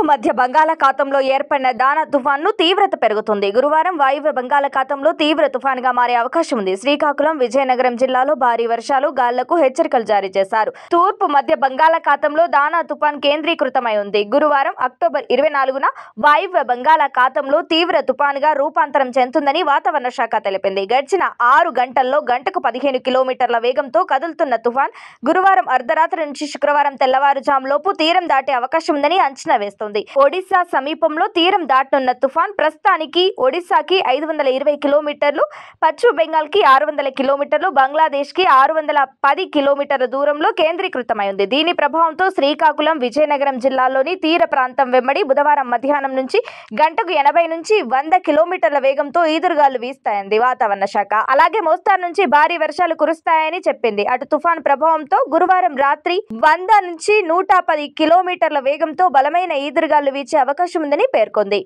జిల్లాలకు మధ్య బంగాళాఖాతంలో ఏర్పడిన దాన తుఫాన్ను తీవ్రత పెరుగుతుంది గురువారం వాయువ్య బంగాళాఖాతంలో తీవ్ర తుఫాన్గా మారే అవకాశం ఉంది శ్రీకాకుళం విజయనగరం జిల్లాలో భారీ వర్షాలు గాళ్లకు హెచ్చరికలు జారీ చేశారు తూర్పు మధ్య బంగాళాఖాతంలో దానా తుఫాన్ కేంద్రీకృతమై ఉంది గురువారం అక్టోబర్ ఇరవై నాలుగున వాయువ్య బంగాళాఖాతంలో తీవ్ర తుఫాన్గా రూపాంతరం చెందుతుందని వాతావరణ శాఖ తెలిపింది గడిచిన ఆరు గంటల్లో గంటకు పదిహేను కిలోమీటర్ల వేగంతో కదులుతున్న తుఫాన్ గురువారం అర్ధరాత్రి నుంచి శుక్రవారం తెల్లవారుజాములోపు తీరం దాటే అవకాశం ఉందని అంచనా వేస్తోంది ఉంది ఒడిశా సమీపంలో తీరం దాటనున్న తుఫాన్ ప్రస్తుతానికి ఒడిశాకి ఐదు వందల ఇరవై కిలోమీటర్లు పశ్చిమ బెంగాల్ కి ఆరు వందల కిలోమీటర్లు బంగ్లాదేశ్ కి ఆరు వందల పది కిలోమీటర్ల దూరంలో కేంద్రీకృతమై ఉంది దీని ప్రభావంతో శ్రీకాకుళం విజయనగరం జిల్లాలోని తీర ప్రాంతం వెంబడి బుధవారం మధ్యాహ్నం నుంచి గంటకు ఎనభై నుంచి వంద కిలోమీటర్ల వేగంతో ఈదురుగాలు వీస్తాయంది వాతావరణ శాఖ అలాగే మోస్తారు నుంచి భారీ వర్షాలు కురుస్తాయని చెప్పింది అటు తుఫాన్ ప్రభావంతో గురువారం రాత్రి వంద నుంచి నూట పది కిలోమీటర్ల వేగంతో బలమైన ఈదురు ఎదురుగాలు వీచే అవకాశం ఉందని పేర్కొంది